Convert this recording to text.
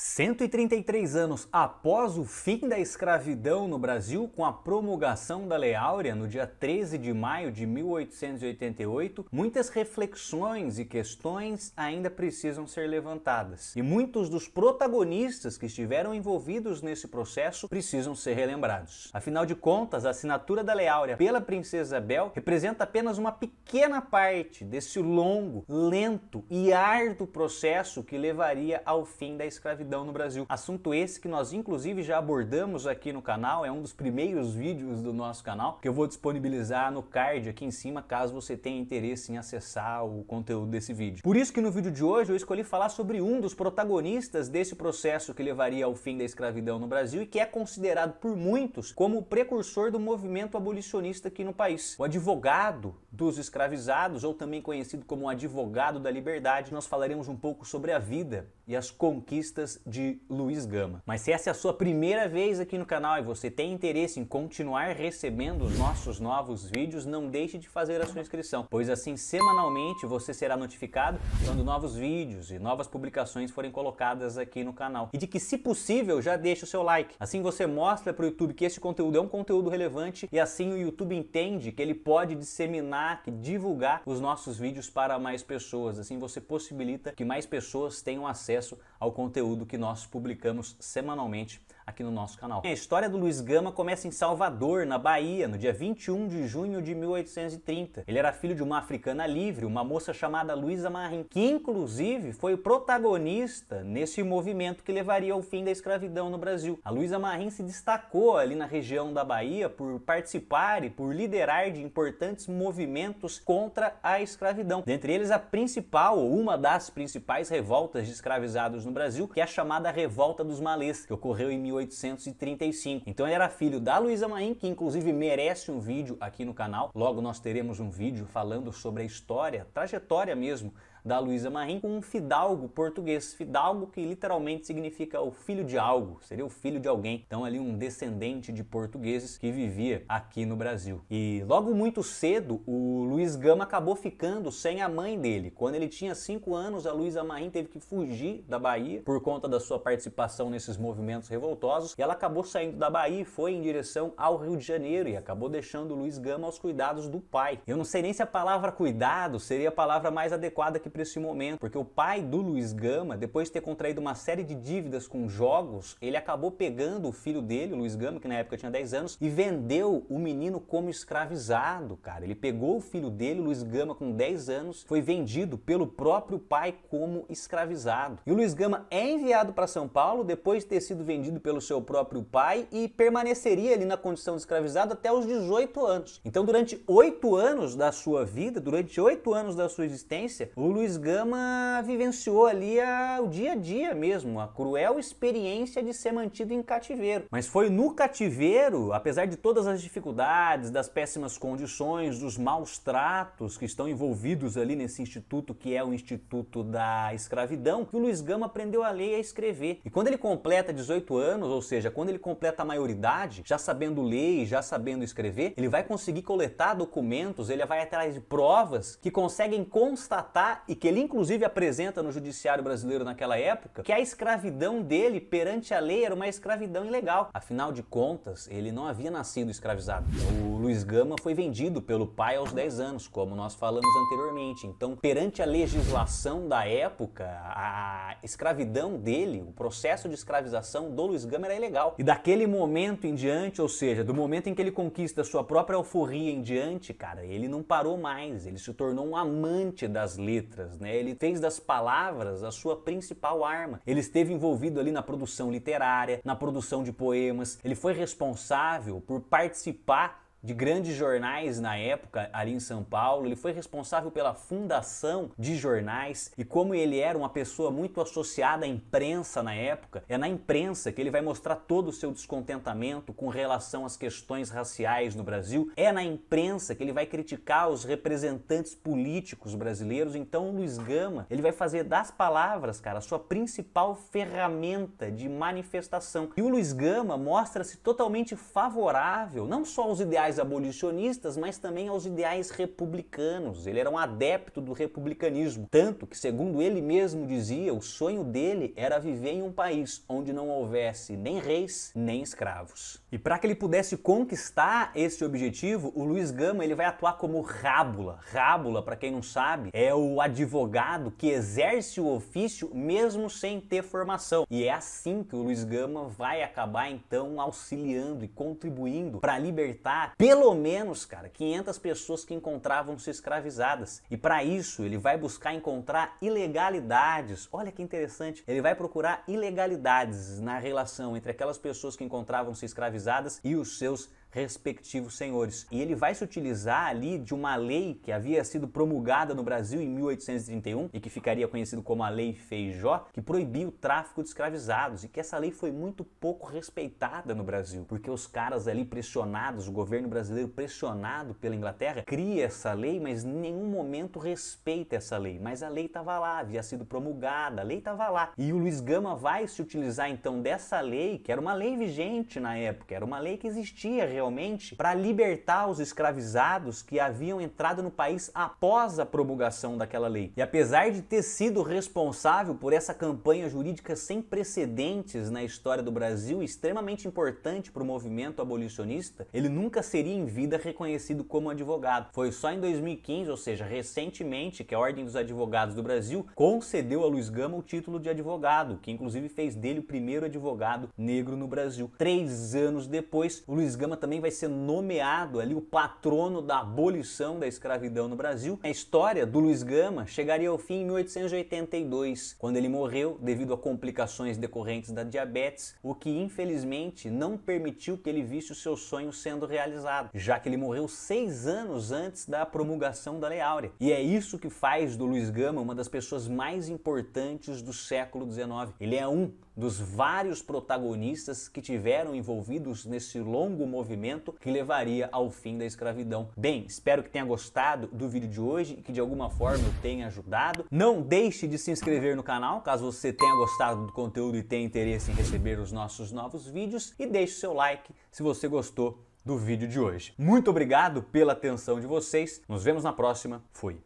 133 anos após o fim da escravidão no Brasil, com a promulgação da Lei Áurea no dia 13 de maio de 1888, muitas reflexões e questões ainda precisam ser levantadas. E muitos dos protagonistas que estiveram envolvidos nesse processo precisam ser relembrados. Afinal de contas, a assinatura da Lei Áurea pela Princesa Isabel representa apenas uma pequena parte desse longo, lento e árduo processo que levaria ao fim da escravidão escravidão no Brasil. Assunto esse que nós inclusive já abordamos aqui no canal, é um dos primeiros vídeos do nosso canal que eu vou disponibilizar no card aqui em cima, caso você tenha interesse em acessar o conteúdo desse vídeo. Por isso que no vídeo de hoje eu escolhi falar sobre um dos protagonistas desse processo que levaria ao fim da escravidão no Brasil e que é considerado por muitos como o precursor do movimento abolicionista aqui no país. O advogado dos escravizados, ou também conhecido como advogado da liberdade, nós falaremos um pouco sobre a vida e as conquistas de Luiz Gama. Mas se essa é a sua primeira vez aqui no canal e você tem interesse em continuar recebendo os nossos novos vídeos, não deixe de fazer a sua inscrição, pois assim semanalmente você será notificado quando novos vídeos e novas publicações forem colocadas aqui no canal. E de que, se possível, já deixe o seu like. Assim você mostra para o YouTube que esse conteúdo é um conteúdo relevante e assim o YouTube entende que ele pode disseminar divulgar os nossos vídeos para mais pessoas. Assim você possibilita que mais pessoas tenham acesso ao conteúdo que nós publicamos semanalmente aqui no nosso canal. A história do Luiz Gama começa em Salvador, na Bahia, no dia 21 de junho de 1830. Ele era filho de uma africana livre, uma moça chamada Luísa Marim, que inclusive foi protagonista nesse movimento que levaria ao fim da escravidão no Brasil. A Luísa Marim se destacou ali na região da Bahia por participar e por liderar de importantes movimentos contra a escravidão. Dentre eles, a principal, ou uma das principais revoltas de escravizados no Brasil, que é a chamada Revolta dos Malês, que ocorreu em 1835. Então ele era filho da Luísa Maim, que inclusive merece um vídeo aqui no canal. Logo nós teremos um vídeo falando sobre a história, trajetória mesmo, da Luísa Marim com um fidalgo português. Fidalgo que literalmente significa o filho de algo, seria o filho de alguém. Então, ali, um descendente de portugueses que vivia aqui no Brasil. E logo muito cedo, o Luiz Gama acabou ficando sem a mãe dele. Quando ele tinha cinco anos, a Luísa Marim teve que fugir da Bahia por conta da sua participação nesses movimentos revoltosos e ela acabou saindo da Bahia e foi em direção ao Rio de Janeiro e acabou deixando o Luiz Gama aos cuidados do pai. Eu não sei nem se a palavra cuidado seria a palavra mais adequada que aqui para esse momento, porque o pai do Luiz Gama, depois de ter contraído uma série de dívidas com jogos, ele acabou pegando o filho dele, o Luiz Gama, que na época tinha 10 anos, e vendeu o menino como escravizado, cara. Ele pegou o filho dele, o Luiz Gama, com 10 anos, foi vendido pelo próprio pai como escravizado. E o Luiz Gama é enviado para São Paulo depois de ter sido vendido pelo seu próprio pai e permaneceria ali na condição de escravizado até os 18 anos. Então, durante oito anos da sua vida, durante oito anos da sua existência, o Luiz Gama vivenciou ali a, o dia a dia mesmo, a cruel experiência de ser mantido em cativeiro. Mas foi no cativeiro, apesar de todas as dificuldades, das péssimas condições, dos maus tratos que estão envolvidos ali nesse instituto que é o Instituto da Escravidão, que o Luiz Gama aprendeu a ler e a escrever. E quando ele completa 18 anos, ou seja, quando ele completa a maioridade, já sabendo ler e já sabendo escrever, ele vai conseguir coletar documentos, ele vai atrás de provas que conseguem constatar e que ele inclusive apresenta no judiciário brasileiro naquela época, que a escravidão dele perante a lei era uma escravidão ilegal. Afinal de contas, ele não havia nascido escravizado. O Luiz Gama foi vendido pelo pai aos 10 anos, como nós falamos anteriormente. Então, perante a legislação da época, a escravidão dele, o processo de escravização do Luiz Gama era ilegal. E daquele momento em diante, ou seja, do momento em que ele conquista sua própria alforria em diante, cara, ele não parou mais, ele se tornou um amante das letras letras, né? Ele fez das palavras a sua principal arma. Ele esteve envolvido ali na produção literária, na produção de poemas. Ele foi responsável por participar de grandes jornais na época ali em São Paulo. Ele foi responsável pela fundação de jornais e como ele era uma pessoa muito associada à imprensa na época, é na imprensa que ele vai mostrar todo o seu descontentamento com relação às questões raciais no Brasil. É na imprensa que ele vai criticar os representantes políticos brasileiros. Então, Luiz Gama, ele vai fazer das palavras, cara, a sua principal ferramenta de manifestação. E o Luiz Gama mostra-se totalmente favorável não só aos ideais ideais abolicionistas, mas também aos ideais republicanos. Ele era um adepto do republicanismo, tanto que, segundo ele mesmo dizia, o sonho dele era viver em um país onde não houvesse nem reis, nem escravos. E para que ele pudesse conquistar esse objetivo, o Luiz Gama ele vai atuar como rábula. Rábula, para quem não sabe, é o advogado que exerce o ofício mesmo sem ter formação. E é assim que o Luiz Gama vai acabar então auxiliando e contribuindo para libertar pelo menos, cara, 500 pessoas que encontravam-se escravizadas. E para isso, ele vai buscar encontrar ilegalidades. Olha que interessante. Ele vai procurar ilegalidades na relação entre aquelas pessoas que encontravam-se escravizadas e os seus respectivos senhores. E ele vai se utilizar ali de uma lei que havia sido promulgada no Brasil em 1831 e que ficaria conhecido como a Lei Feijó, que proibia o tráfico de escravizados e que essa lei foi muito pouco respeitada no Brasil, porque os caras ali pressionados, o governo brasileiro pressionado pela Inglaterra, cria essa lei, mas em nenhum momento respeita essa lei. Mas a lei estava lá, havia sido promulgada, a lei estava lá. E o Luiz Gama vai se utilizar então dessa lei, que era uma lei vigente na época, era uma lei que existia realmente para libertar os escravizados que haviam entrado no país após a promulgação daquela lei. E apesar de ter sido responsável por essa campanha jurídica sem precedentes na história do Brasil, extremamente importante para o movimento abolicionista, ele nunca seria em vida reconhecido como advogado. Foi só em 2015, ou seja, recentemente, que a Ordem dos Advogados do Brasil concedeu a Luiz Gama o título de advogado, que inclusive fez dele o primeiro advogado negro no Brasil. Três anos depois, o Luiz Gama também também vai ser nomeado ali o patrono da abolição da escravidão no Brasil. A história do Luiz Gama chegaria ao fim em 1882, quando ele morreu devido a complicações decorrentes da diabetes, o que infelizmente não permitiu que ele visse o seu sonho sendo realizado, já que ele morreu seis anos antes da promulgação da Lei Áurea. E é isso que faz do Luiz Gama uma das pessoas mais importantes do século XIX. Ele é um dos vários protagonistas que tiveram envolvidos nesse longo movimento que levaria ao fim da escravidão. Bem, espero que tenha gostado do vídeo de hoje e que de alguma forma tenha ajudado. Não deixe de se inscrever no canal caso você tenha gostado do conteúdo e tenha interesse em receber os nossos novos vídeos e deixe o seu like se você gostou do vídeo de hoje. Muito obrigado pela atenção de vocês. Nos vemos na próxima. Fui.